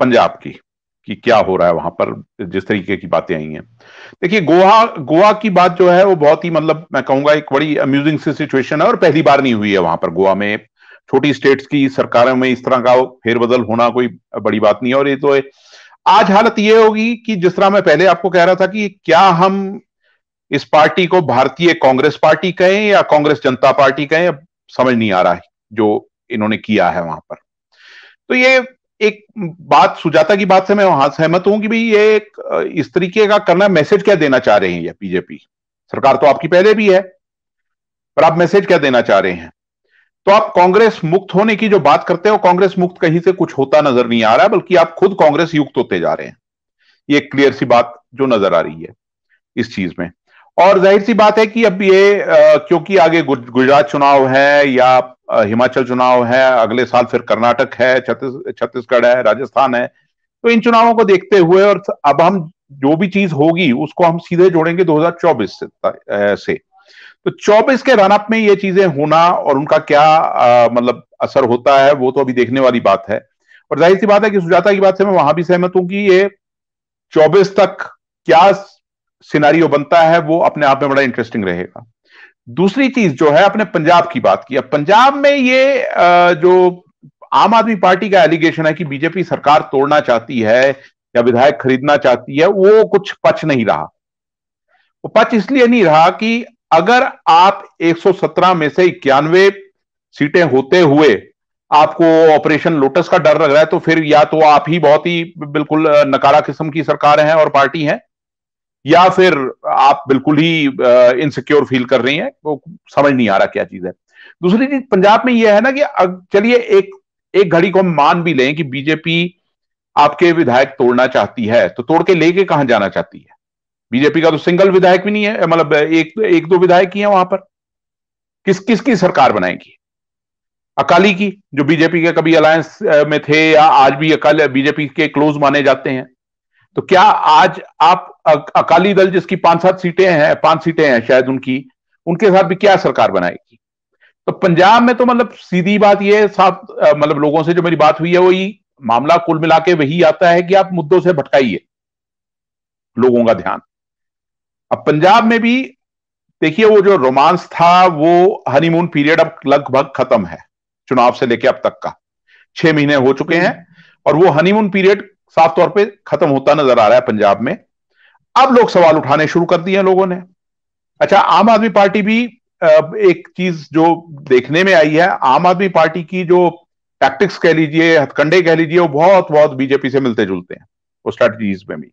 पंजाब की कि क्या हो रहा है वहां पर जिस तरीके की बातें आई हैं देखिए गोवा गोवा की बात जो है वो बहुत ही मतलब मैं कहूंगा एक बड़ी अम्यूजिंग सी सिचुएशन है और पहली बार नहीं हुई है वहां पर गोवा में छोटी स्टेट्स की सरकारों में इस तरह का फेरबदल होना कोई बड़ी बात नहीं है और ये तो आज हालत ये होगी कि जिस तरह मैं पहले आपको कह रहा था कि क्या हम इस पार्टी को भारतीय कांग्रेस पार्टी कहें या कांग्रेस जनता पार्टी कहें समझ नहीं आ रहा है जो इन्होंने किया है वहां पर तो ये एक बात सुजाता की बात से मैं वहां सहमत हूं कि भाई ये इस तरीके का करना मैसेज क्या देना चाह रहे हैं ये बीजेपी सरकार तो आपकी पहले भी है पर आप मैसेज क्या देना चाह रहे हैं तो आप कांग्रेस मुक्त होने की जो बात करते हो कांग्रेस मुक्त कहीं से कुछ होता नजर नहीं आ रहा बल्कि आप खुद कांग्रेस युक्त होते जा रहे हैं ये क्लियर सी बात जो नजर आ रही है इस चीज में और जाहिर सी बात है कि अब ये क्योंकि आगे गुजरात चुनाव है या हिमाचल चुनाव है अगले साल फिर कर्नाटक है छत्तीस छत्तीसगढ़ है राजस्थान है तो इन चुनावों को देखते हुए और अब हम जो भी चीज होगी उसको हम सीधे जोड़ेंगे 2024 से, से तो 24 के रनअप में ये चीजें होना और उनका क्या मतलब असर होता है वो तो अभी देखने वाली बात है और जाहिर सी बात है कि सुजाता की बात से मैं वहां भी सहमत हूं कि ये 24 तक क्या सिनारियो बनता है वो अपने आप में बड़ा इंटरेस्टिंग रहेगा दूसरी चीज जो है अपने पंजाब की बात की अब पंजाब में ये जो आम आदमी पार्टी का एलिगेशन है कि बीजेपी सरकार तोड़ना चाहती है या विधायक खरीदना चाहती है वो कुछ पच नहीं रहा वो पच इसलिए नहीं रहा कि अगर आप 117 में से इक्यानवे सीटें होते हुए आपको ऑपरेशन लोटस का डर लग रहा है तो फिर या तो आप ही बहुत ही बिल्कुल नकारा किस्म की सरकार है और पार्टी है या फिर आप बिल्कुल ही इनसिक्योर फील कर रही हैं वो समझ नहीं आ रहा क्या चीज है दूसरी चीज पंजाब में यह है ना कि चलिए एक एक घड़ी को हम मान भी लें कि बीजेपी आपके विधायक तोड़ना चाहती है तो तोड़ के लेके कहा जाना चाहती है बीजेपी का तो सिंगल विधायक भी नहीं है मतलब एक एक दो विधायक ही है वहां पर किस किस की सरकार बनाएगी अकाली की जो बीजेपी के कभी अलायंस में थे या आज भी अकाली बीजेपी के क्लोज माने जाते हैं तो क्या आज आप अकाली दल जिसकी पांच सात सीटें हैं पांच सीटें हैं शायद उनकी उनके साथ भी क्या सरकार बनाएगी तो पंजाब में तो मतलब सीधी बात यह साफ मतलब लोगों से जो मेरी बात हुई है वही मामला कुल मिला के वही आता है कि आप मुद्दों से भटकाइए लोगों का ध्यान अब पंजाब में भी देखिए वो जो रोमांस था वो हनीमून पीरियड अब लगभग खत्म है चुनाव से लेके अब तक का छह महीने हो चुके हैं और वो हनीमून पीरियड साफ तौर पे खत्म होता नजर आ रहा है पंजाब में अब लोग सवाल उठाने शुरू कर दिए लोगों ने अच्छा आम आदमी पार्टी भी एक चीज जो देखने में आई है आम आदमी पार्टी की जो टैक्टिक्स कह लीजिए हथकंडे कह लीजिए वो बहुत बहुत बीजेपी से मिलते जुलते हैं वो स्ट्रेटजीज में भी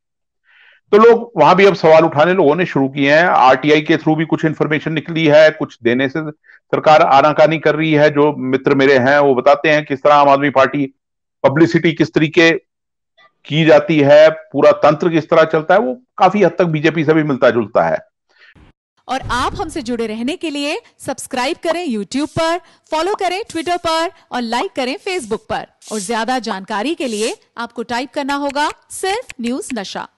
तो लोग वहां भी अब सवाल उठाने लोगों ने शुरू किए हैं आरटीआई के थ्रू भी कुछ इन्फॉर्मेशन निकली है कुछ देने से सरकार आनाकानी कर रही है जो मित्र मेरे हैं वो बताते हैं किस तरह आम आदमी पार्टी पब्लिसिटी किस तरीके की जाती है पूरा तंत्र किस तरह चलता है वो काफी हद तक बीजेपी से भी मिलता जुलता है और आप हमसे जुड़े रहने के लिए सब्सक्राइब करें यूट्यूब पर फॉलो करें ट्विटर पर और लाइक करें फेसबुक पर और ज्यादा जानकारी के लिए आपको टाइप करना होगा सिर्फ न्यूज नशा